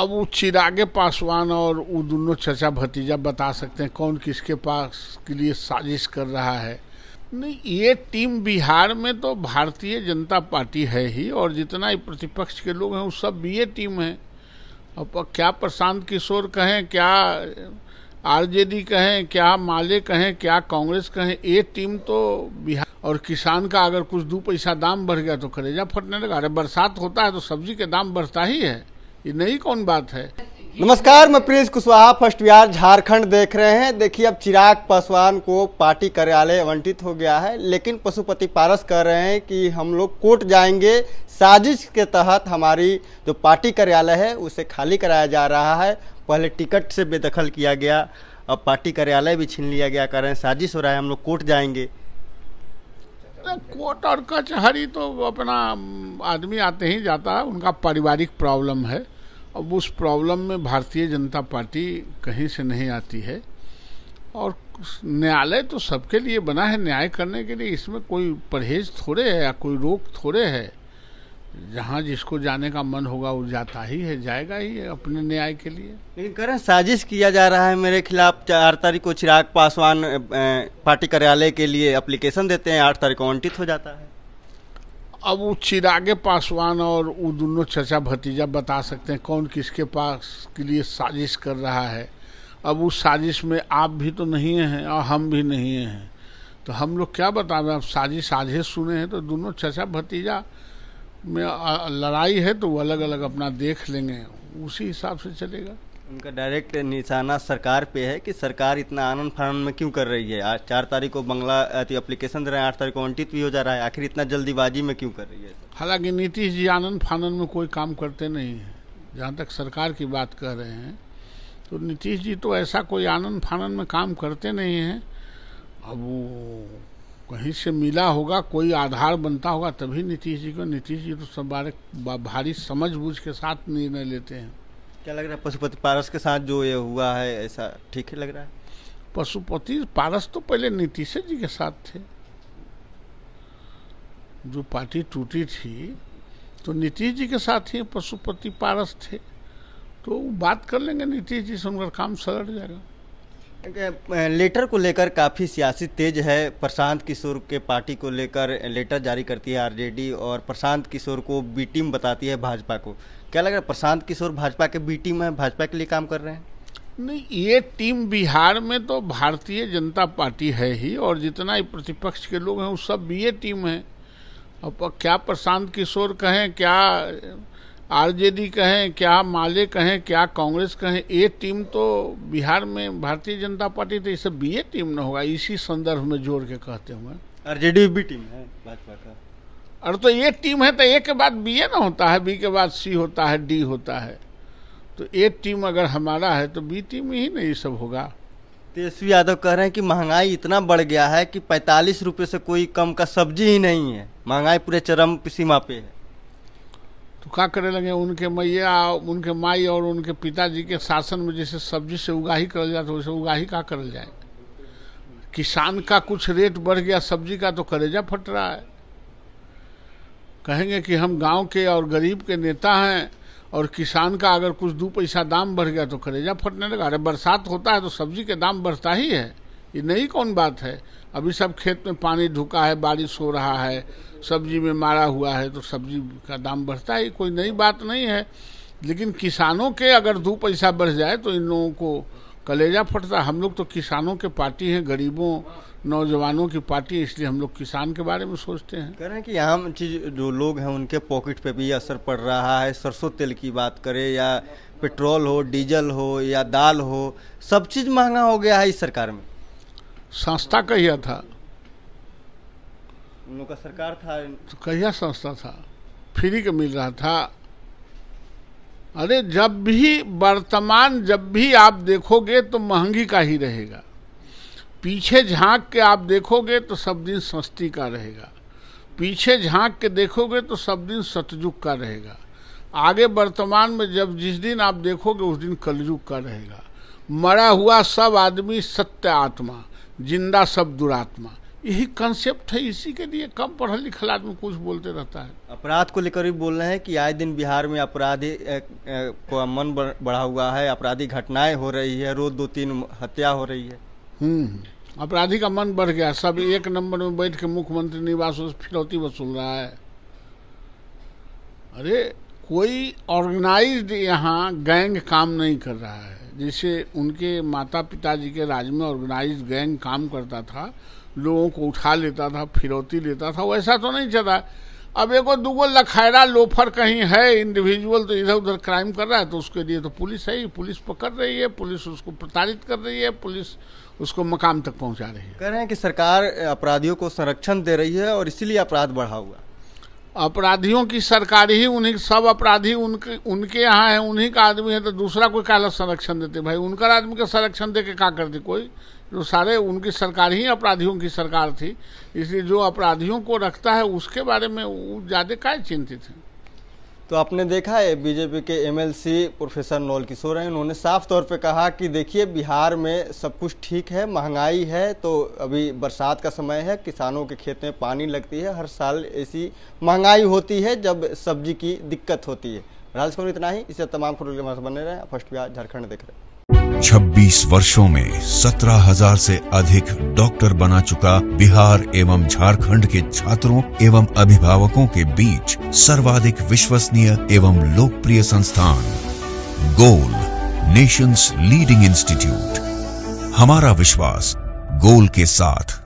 अब वो चिरागे पासवान और वो दोनों चचा भतीजा बता सकते हैं कौन किसके पास के लिए साजिश कर रहा है नहीं ये टीम बिहार में तो भारतीय जनता पार्टी है ही और जितना ही प्रतिपक्ष के लोग हैं वो सब ये टीम है अब क्या प्रशांत किशोर कहें क्या आरजेडी कहें क्या माले कहें क्या कांग्रेस कहें ये टीम तो बिहार और किसान का अगर कुछ दो पैसा दाम बढ़ गया तो करेजा फटने लगा अरे बरसात होता है तो सब्जी के दाम बढ़ता ही है ये नई कौन बात है नमस्कार मैं प्रिंस कुशवाहा फर्स्ट बिहार झारखंड देख रहे हैं देखिए अब चिराग पासवान को पार्टी कार्यालय आवंटित हो गया है लेकिन पशुपति पारस कह रहे हैं कि हम लोग कोर्ट जाएंगे साजिश के तहत हमारी जो पार्टी कार्यालय है उसे खाली कराया जा रहा है पहले टिकट से बेदखल किया गया अब पार्टी कार्यालय भी छीन लिया गया कह रहे हैं साजिश हो रहा है हम लोग कोर्ट जाएंगे कोर्ट और कचहरी तो अपना आदमी आते ही जाता है उनका पारिवारिक प्रॉब्लम है अब उस प्रॉब्लम में भारतीय जनता पार्टी कहीं से नहीं आती है और न्यायालय तो सबके लिए बना है न्याय करने के लिए इसमें कोई परहेज थोड़े है या कोई रोक थोड़े है जहाँ जिसको जाने का मन होगा वो जाता ही है जाएगा ही है अपने न्याय के लिए लेकिन करें साजिश किया जा रहा है मेरे खिलाफ चार तारीख को चिराग पासवान पार्टी कार्यालय के लिए एप्लीकेशन देते हैं आठ तारीख को आवंटित हो जाता है अब वो चिरागे पासवान और वो दोनों चचा भतीजा बता सकते हैं कौन किसके पास के लिए साजिश कर रहा है अब उस साजिश में आप भी तो नहीं हैं और हम भी नहीं हैं तो हम लोग क्या बता हैं अब साजिश साझे सुने हैं तो दोनों चचा भतीजा में लड़ाई है तो वो अलग अलग अपना देख लेंगे उसी हिसाब से चलेगा उनका डायरेक्ट निशाना सरकार पे है कि सरकार इतना आनंद फानंद में क्यों कर रही है आज चार तारीख को बंगला एप्लीकेशन दे तो रहे हैं आठ तारीख को अंटित भी हो जा रहा है आखिर इतना जल्दीबाजी में क्यों कर रही है हालांकि नीतीश जी आनंद फानंद में कोई काम करते नहीं है जहाँ तक सरकार की बात कर रहे हैं तो नीतीश जी तो ऐसा कोई आनंद फानंद में काम करते नहीं हैं अब वो कहीं से मिला होगा कोई आधार बनता होगा तभी नीतीश जी को नीतीश जी तो सब भारी समझ बूझ के साथ निर्णय लेते हैं क्या लग रहा है पशुपति पारस के साथ जो ये हुआ है ऐसा ठीक ही लग रहा है पशुपति पारस तो पहले नीतीश जी के साथ थे जो पार्टी टूटी थी तो नीतीश जी के साथ ही पशुपति पारस थे तो बात कर लेंगे नीतीश जी से उनका काम सलट जाएगा लेटर को लेकर काफ़ी सियासी तेज है प्रशांत किशोर के पार्टी को लेकर लेटर जारी करती है आरजेडी और प्रशांत किशोर को बी टीम बताती है भाजपा को क्या लग रहा है प्रशांत किशोर भाजपा के बी टीम है भाजपा के लिए काम कर रहे हैं नहीं ये टीम बिहार में तो भारतीय जनता पार्टी है ही और जितना ही प्रतिपक्ष के लोग हैं वो सब ये टीम है अब क्या प्रशांत किशोर कहें क्या आरजेडी कहें क्या माले कहें क्या कांग्रेस कहें ए टीम तो बिहार में भारतीय जनता पार्टी तो इसे बी ए टीम ना होगा इसी संदर्भ में जोड़ के कहते हुए आरजेडी भी टीम है भाजपा का और तो ए टीम है तो ए के बाद बी ए ना होता है बी के बाद सी होता है डी होता है तो ए टीम अगर हमारा है तो बी टीम ही ये सब होगा तेजस्वी यादव कह रहे हैं कि महंगाई इतना बढ़ गया है कि पैंतालीस रुपये से कोई कम का सब्जी ही नहीं है महंगाई पूरे चरम सीमा पे है तो क्या करने लगे उनके मैया उनके माई और उनके पिताजी के शासन में जैसे सब्जी से उगाही कर जाए तो वैसे उगाही का कर जाए किसान का कुछ रेट बढ़ गया सब्जी का तो करेजा फट रहा है कहेंगे कि हम गांव के और गरीब के नेता हैं और किसान का अगर कुछ दो पैसा दाम बढ़ गया तो करेजा फटने लगा अरे बरसात होता है तो सब्जी के दाम बढ़ता ही है ये नई कौन बात है अभी सब खेत में पानी ढुका है बारिश हो रहा है सब्जी में मारा हुआ है तो सब्जी का दाम बढ़ता है कोई नई बात नहीं है लेकिन किसानों के अगर दो पैसा बढ़ जाए तो इन लोगों को कलेजा फटता हम लोग तो किसानों के पार्टी हैं गरीबों नौजवानों की पार्टी है इसलिए हम लोग किसान के बारे में सोचते हैं कह रहे हैं कि आम चीज जो लोग हैं उनके पॉकेट पे भी असर पड़ रहा है सरसों तेल की बात करें या पेट्रोल हो डीजल हो या दाल हो सब चीज़ महंगा हो गया है इस सरकार में संस्था कहिया था उनका सरकार था तो कहिया संस्था था फ्री का मिल रहा था अरे जब भी वर्तमान जब भी आप देखोगे तो महंगी का ही रहेगा पीछे झांक के आप देखोगे तो सब दिन सस्ती का रहेगा पीछे झांक के देखोगे तो सब दिन सतयुग का रहेगा आगे वर्तमान में जब जिस दिन आप देखोगे उस दिन कलयुग का रहेगा मरा हुआ सब आदमी सत्य आत्मा जिंदा सब दुरात्मा यही कंसेप्ट है इसी के लिए कम पढ़ा लिखा आदमी कुछ बोलते रहता है अपराध को लेकर भी बोल रहे हैं कि आए दिन बिहार में अपराधी को मन बढ़ा हुआ है अपराधी घटनाएं हो रही है रोज दो तीन हत्या हो रही है हम्म, हम्म। अपराधी का मन बढ़ गया सब एक नंबर में बैठ के मुख्यमंत्री निवास फिरौती वसूल रहा है अरे कोई ऑर्गेनाइज्ड यहाँ गैंग काम नहीं कर रहा है जिसे उनके माता पिताजी के राज में ऑर्गेनाइज गैंग काम करता था लोगों को उठा लेता था फिरौती लेता था वैसा तो नहीं चला अब एगो दूगो लखायरा लोफर कहीं है इंडिविजुअल तो इधर उधर क्राइम कर रहा है तो उसके लिए तो पुलिस है ही पुलिस पकड़ रही है पुलिस उसको प्रताड़ित कर रही है पुलिस उसको मकाम तक पहुंचा रही है कह रहे हैं कि सरकार अपराधियों को संरक्षण दे रही है और इसीलिए अपराध बढ़ा हुआ अपराधियों की सरकार ही उन्हीं सब अपराधी उनके उनके यहाँ है उन्हीं का आदमी है तो दूसरा कोई काला संरक्षण देते भाई उनका आदमी का संरक्षण दे के क्या करती कोई जो सारे उनकी सरकार ही अपराधियों की सरकार थी इसलिए जो अपराधियों को रखता है उसके बारे में वो ज़्यादा काय चिंतित हैं तो आपने देखा है बीजेपी के एमएलसी प्रोफेसर नौल किशोर हैं उन्होंने साफ तौर पे कहा कि देखिए बिहार में सब कुछ ठीक है महंगाई है तो अभी बरसात का समय है किसानों के खेत में पानी लगती है हर साल ऐसी महंगाई होती है जब सब्जी की दिक्कत होती है राजस्थान इतना ही इसे तमाम खबर के बने रहे फर्स्ट बिहार झारखंड देख रहे हैं 26 वर्षों में 17,000 से अधिक डॉक्टर बना चुका बिहार एवं झारखंड के छात्रों एवं अभिभावकों के बीच सर्वाधिक विश्वसनीय एवं लोकप्रिय संस्थान गोल नेशंस लीडिंग इंस्टीट्यूट हमारा विश्वास गोल के साथ